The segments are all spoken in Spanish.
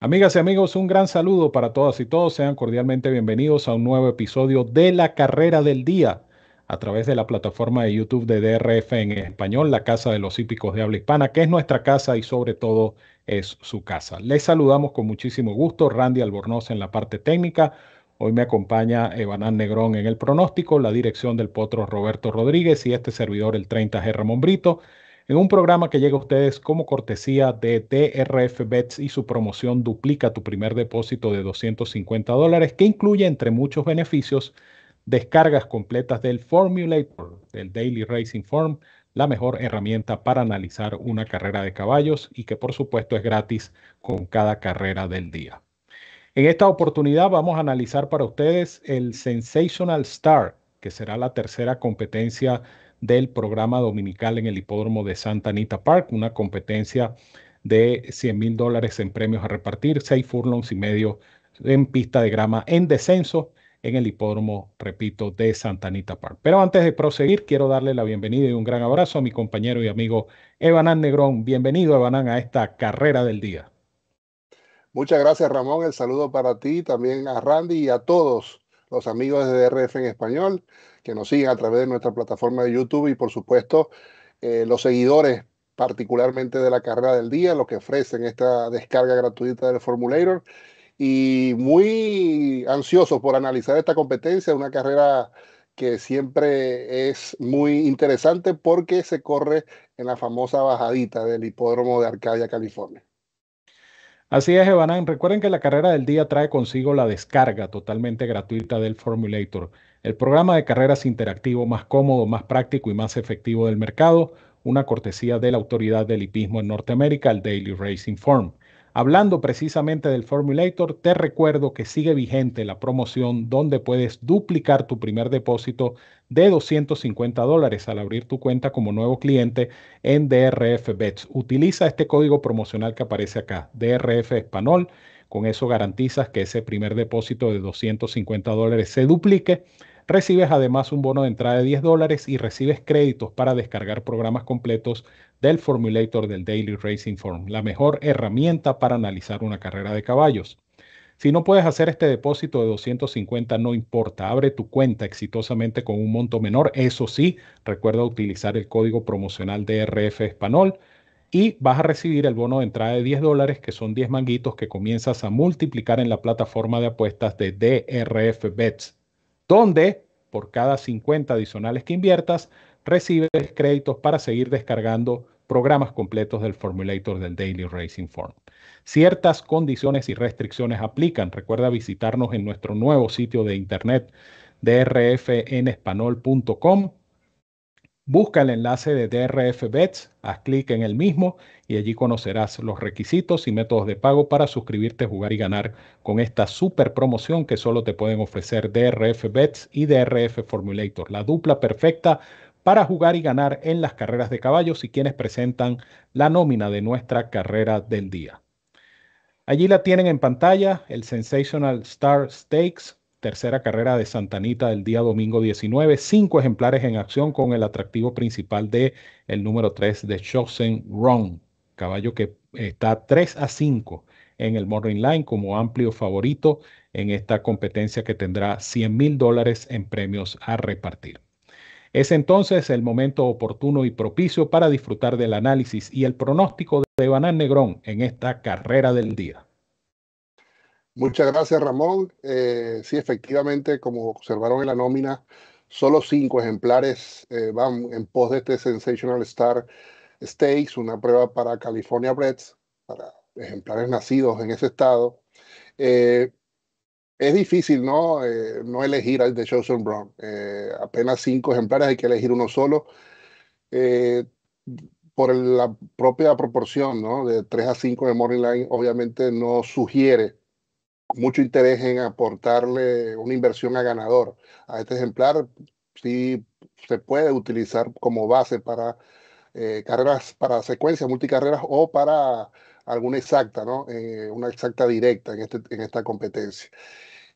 Amigas y amigos, un gran saludo para todas y todos. Sean cordialmente bienvenidos a un nuevo episodio de La Carrera del Día a través de la plataforma de YouTube de DRF en español, la Casa de los Hípicos de Habla Hispana, que es nuestra casa y sobre todo es su casa. Les saludamos con muchísimo gusto, Randy Albornoz en la parte técnica. Hoy me acompaña Evanán Negrón en el pronóstico, la dirección del potro Roberto Rodríguez y este servidor, el 30G Ramón Brito en un programa que llega a ustedes como cortesía de TRF Bets y su promoción Duplica tu primer depósito de 250 dólares, que incluye entre muchos beneficios descargas completas del Formulator, del Daily Racing Form, la mejor herramienta para analizar una carrera de caballos y que por supuesto es gratis con cada carrera del día. En esta oportunidad vamos a analizar para ustedes el Sensational Star, que será la tercera competencia del programa dominical en el hipódromo de Santa Anita Park, una competencia de 100 mil dólares en premios a repartir, seis furlongs y medio en pista de grama en descenso en el hipódromo, repito, de Santa Anita Park. Pero antes de proseguir, quiero darle la bienvenida y un gran abrazo a mi compañero y amigo Evanán Negrón. Bienvenido, Evanán, a esta carrera del día. Muchas gracias, Ramón. El saludo para ti, también a Randy y a todos los amigos de DRF en español, que nos siguen a través de nuestra plataforma de YouTube y por supuesto eh, los seguidores particularmente de la carrera del día, los que ofrecen esta descarga gratuita del Formulator y muy ansiosos por analizar esta competencia, una carrera que siempre es muy interesante porque se corre en la famosa bajadita del hipódromo de Arcadia, California. Así es, Evanán. Recuerden que la carrera del día trae consigo la descarga totalmente gratuita del Formulator, el programa de carreras interactivo más cómodo, más práctico y más efectivo del mercado, una cortesía de la autoridad del hipismo en Norteamérica, el Daily Racing Form. Hablando precisamente del Formulator, te recuerdo que sigue vigente la promoción donde puedes duplicar tu primer depósito de 250 dólares al abrir tu cuenta como nuevo cliente en DRF Bets. Utiliza este código promocional que aparece acá, DRF Español. Con eso garantizas que ese primer depósito de 250 dólares se duplique. Recibes además un bono de entrada de 10 dólares y recibes créditos para descargar programas completos del formulator del Daily Racing Form, la mejor herramienta para analizar una carrera de caballos. Si no puedes hacer este depósito de 250, no importa, abre tu cuenta exitosamente con un monto menor. Eso sí, recuerda utilizar el código promocional DRF Español y vas a recibir el bono de entrada de 10 dólares, que son 10 manguitos que comienzas a multiplicar en la plataforma de apuestas de DRF Bets, donde por cada 50 adicionales que inviertas, recibes créditos para seguir descargando programas completos del Formulator del Daily Racing Form. Ciertas condiciones y restricciones aplican. Recuerda visitarnos en nuestro nuevo sitio de internet drfnespanol.com Busca el enlace de DRF Bets, haz clic en el mismo y allí conocerás los requisitos y métodos de pago para suscribirte, jugar y ganar con esta super promoción que solo te pueden ofrecer DRF Bets y DRF Formulator, la dupla perfecta para jugar y ganar en las carreras de caballos y quienes presentan la nómina de nuestra carrera del día. Allí la tienen en pantalla, el Sensational Star Stakes, tercera carrera de Santanita del día domingo 19, cinco ejemplares en acción con el atractivo principal de el número 3 de Chosen Ron, caballo que está 3 a 5 en el Morning Line como amplio favorito en esta competencia que tendrá 100 mil dólares en premios a repartir. Es entonces el momento oportuno y propicio para disfrutar del análisis y el pronóstico de Banán Negrón en esta carrera del día. Muchas gracias, Ramón. Eh, sí, efectivamente, como observaron en la nómina, solo cinco ejemplares eh, van en pos de este Sensational Star Stakes, una prueba para California Breds, para ejemplares nacidos en ese estado. Eh, es difícil, ¿no? no elegir al de Chosen Brown. apenas cinco ejemplares, hay que elegir uno solo. por la propia proporción, ¿no? De 3 a 5 de Morning Line, obviamente no sugiere mucho interés en aportarle una inversión a ganador a este ejemplar, si se puede utilizar como base para eh, carreras, para secuencias multicarreras o para alguna exacta, ¿no? Eh, una exacta directa en, este, en esta competencia.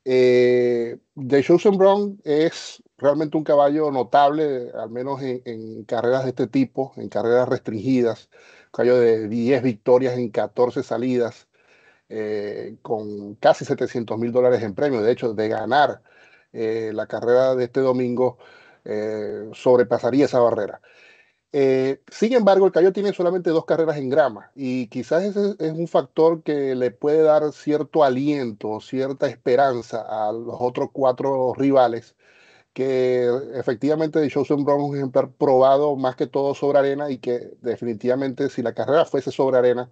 Eh, The Chosen Brown es realmente un caballo notable, al menos en, en carreras de este tipo, en carreras restringidas, un caballo de 10 victorias en 14 salidas, eh, con casi 700 mil dólares en premio. De hecho, de ganar eh, la carrera de este domingo, eh, sobrepasaría esa barrera. sin embargo, el Cayo tiene solamente dos carreras en grama y quizás ese es un factor que le puede dar cierto aliento, cierta esperanza a los otros cuatro rivales que efectivamente de Chosen Brown es un ejemplar probado más que todo sobre arena y que definitivamente si la carrera fuese sobre arena,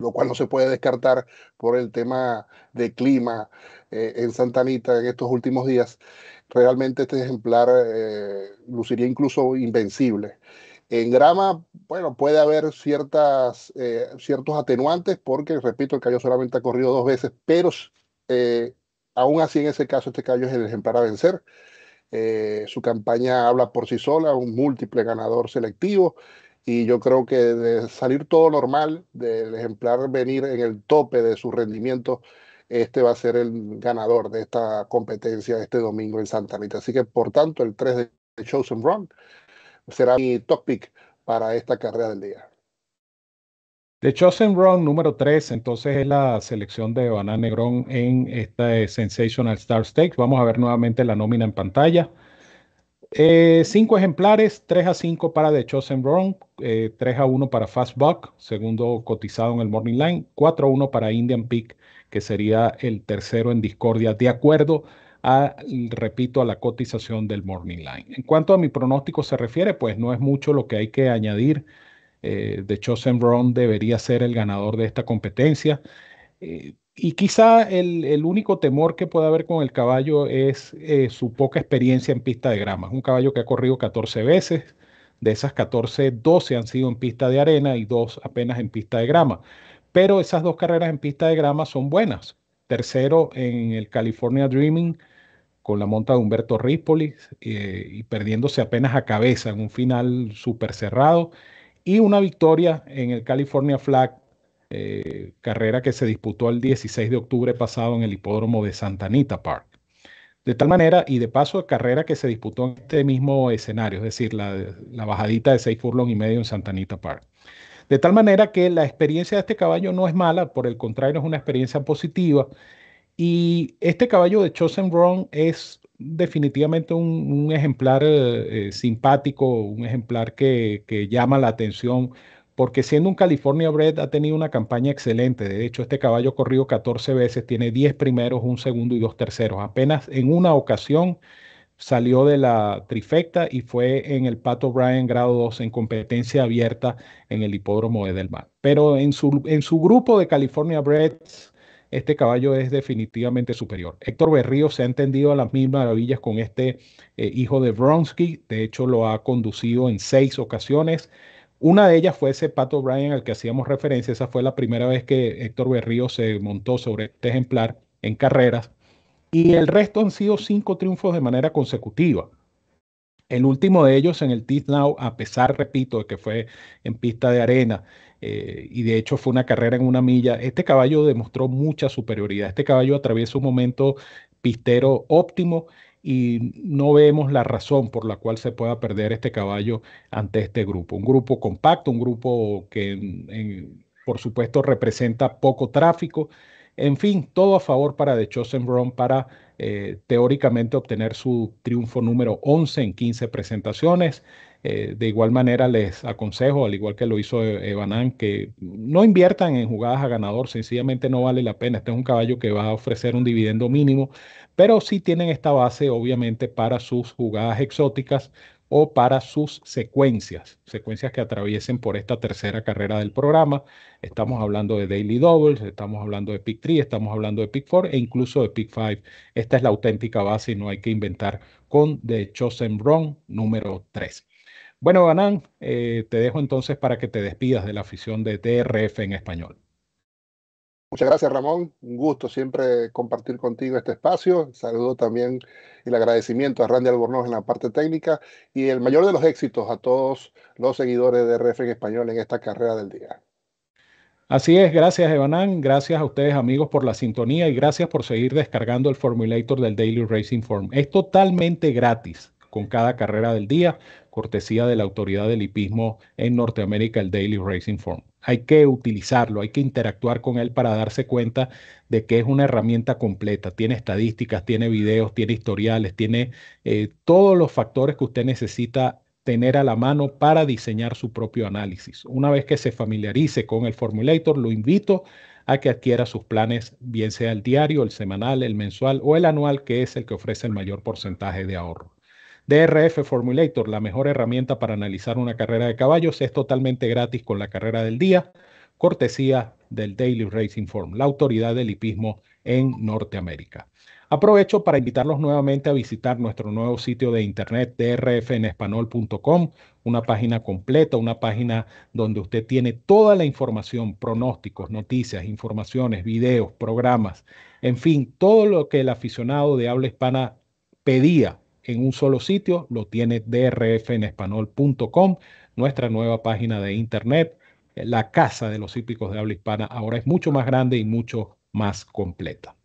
lo cual no se puede descartar por el tema de clima eh, en Santa Anita en estos últimos días. Realmente este ejemplar eh, luciría incluso invencible. En grama, bueno, puede haber ciertas, eh, ciertos atenuantes porque, repito, el callo solamente ha corrido dos veces, pero aún así en ese caso este callo es el ejemplar a vencer. su campaña habla por sí sola, un múltiple ganador selectivo y yo creo que de salir todo normal, del ejemplar venir en el tope de su rendimiento, este va a ser el ganador de esta competencia este domingo en Santa Rita. Así que, por tanto, el 3 de Chosen Run será mi top pick para esta carrera del día. De Chosen Run número 3, entonces es la selección de Banana Negrón en esta eh, Sensational Star Stakes. Vamos a ver nuevamente la nómina en pantalla. Eh, cinco ejemplares, 3 a 5 para The Chosen Wrong, 3 eh, a 1 para Fast Buck, segundo cotizado en el Morning Line, 4 a 1 para Indian Peak, que sería el tercero en discordia, de acuerdo a, repito, a la cotización del Morning Line. En cuanto a mi pronóstico se refiere, pues no es mucho lo que hay que añadir. Eh, The Chosen Wrong debería ser el ganador de esta competencia. Y quizá el, único temor que puede haber con el caballo es eh, su poca experiencia en pista de grama. un caballo que ha corrido 14 veces, de esas 14, 12 han sido en pista de arena y dos apenas en pista de grama. Pero esas dos carreras en pista de grama son buenas. Tercero en el California Dreaming con la monta de Humberto Rispoli eh, y perdiéndose apenas a cabeza en un final súper cerrado. Y una victoria en el California Flag eh, carrera que se disputó el 16 de octubre pasado en el hipódromo de Santa Anita Park. De tal manera, y de paso, carrera que se disputó en este mismo escenario, es decir, la, bajadita de 6 furlong y medio en Santa Anita Park. De tal manera que la experiencia de este caballo no es mala, por el contrario, es una experiencia positiva. Y este caballo de Chosen Wrong es definitivamente un, ejemplar eh, simpático, un ejemplar que llama la atención porque siendo un California Bred ha tenido una campaña excelente. De hecho, este caballo corrido 14 veces, tiene 10 primeros, un segundo y dos terceros. Apenas en una ocasión salió de la trifecta y fue en el Pato Bryan grado 2 en competencia abierta en el hipódromo de Del Mar. Pero en su, en su grupo de California Breds, este caballo es definitivamente superior. Héctor Berrío se ha entendido a las mismas maravillas con este eh, hijo de Bronsky. De hecho, lo ha conducido en seis ocasiones. Una de ellas fue ese Pato O'Brien al que hacíamos referencia. Esa fue la primera vez que Héctor Berrío se montó sobre este ejemplar en carreras. Y el resto han sido cinco triunfos de manera consecutiva. El último de ellos en el Tisnau, Now, a pesar, repito, de que fue en pista de arena eh, y de hecho fue una carrera en una milla, este caballo demostró mucha superioridad. Este caballo atraviesa un momento pistero óptimo y no vemos la razón por la cual se pueda perder este caballo ante este grupo. Un grupo compacto, un grupo que mm, por supuesto representa poco tráfico. En fin, todo a favor para The Chosen Brown para eh, teóricamente obtener su triunfo número 11 en 15 presentaciones. Eh, de igual manera les aconsejo, al igual que lo hizo Ebanán, eh, que no inviertan en jugadas a ganador, sencillamente no vale la pena. Este es un caballo que va a ofrecer un dividendo mínimo, pero sí tienen esta base obviamente para sus jugadas exóticas o para sus secuencias, secuencias que atraviesen por esta tercera carrera del programa. Estamos hablando de Daily Doubles, estamos hablando de Pick 3, estamos hablando de Pick 4 e incluso de Pick 5. Esta es la auténtica base y no hay que inventar con The Chosen Wrong número 3. Bueno, Ganán, eh, te dejo entonces para que te despidas de la afición de TRF en español. Muchas gracias, Ramón. Un gusto siempre compartir contigo este espacio. Saludo también el agradecimiento a Randy Albornoz en la parte técnica y el mayor de los éxitos a todos los seguidores de RF en español en esta carrera del día. Así es, gracias Evanán, gracias a ustedes amigos por la sintonía y gracias por seguir descargando el Formulator del Daily Racing Form. Es totalmente gratis con cada carrera del día, cortesía de la autoridad del hipismo en Norteamérica, el Daily Racing Form. Hay que utilizarlo, hay que interactuar con él para darse cuenta de que es una herramienta completa. Tiene estadísticas, tiene videos, tiene historiales, tiene eh, todos los factores que usted necesita tener a la mano para diseñar su propio análisis. Una vez que se familiarice con el formulator, lo invito a que adquiera sus planes, bien sea el diario, el semanal, el mensual o el anual, que es el que ofrece el mayor porcentaje de ahorro. DRF Formulator, la mejor herramienta para analizar una carrera de caballos, es totalmente gratis con la carrera del día, cortesía del Daily Racing Form, la autoridad del hipismo en Norteamérica. Aprovecho para invitarlos nuevamente a visitar nuestro nuevo sitio de internet drfenespanol.com, una página completa, una página donde usted tiene toda la información, pronósticos, noticias, informaciones, videos, programas, en fin, todo lo que el aficionado de habla hispana pedía en un solo sitio, lo tiene drfenespanol.com, nuestra nueva página de internet. La casa de los hípicos de habla hispana ahora es mucho más grande y mucho más completa.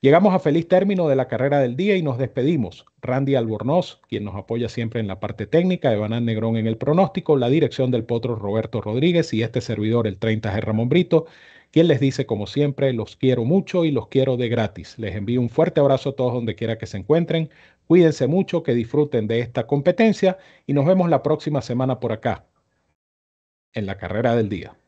Llegamos a feliz término de la carrera del día y nos despedimos. Randy Albornoz, quien nos apoya siempre en la parte técnica, Evanán Negrón en el pronóstico, la dirección del potro Roberto Rodríguez y este servidor, el 30 G. Ramón Brito, quien les dice como siempre, los quiero mucho y los quiero de gratis. Les envío un fuerte abrazo a todos donde quiera que se encuentren. Cuídense mucho, que disfruten de esta competencia y nos vemos la próxima semana por acá, en la carrera del día.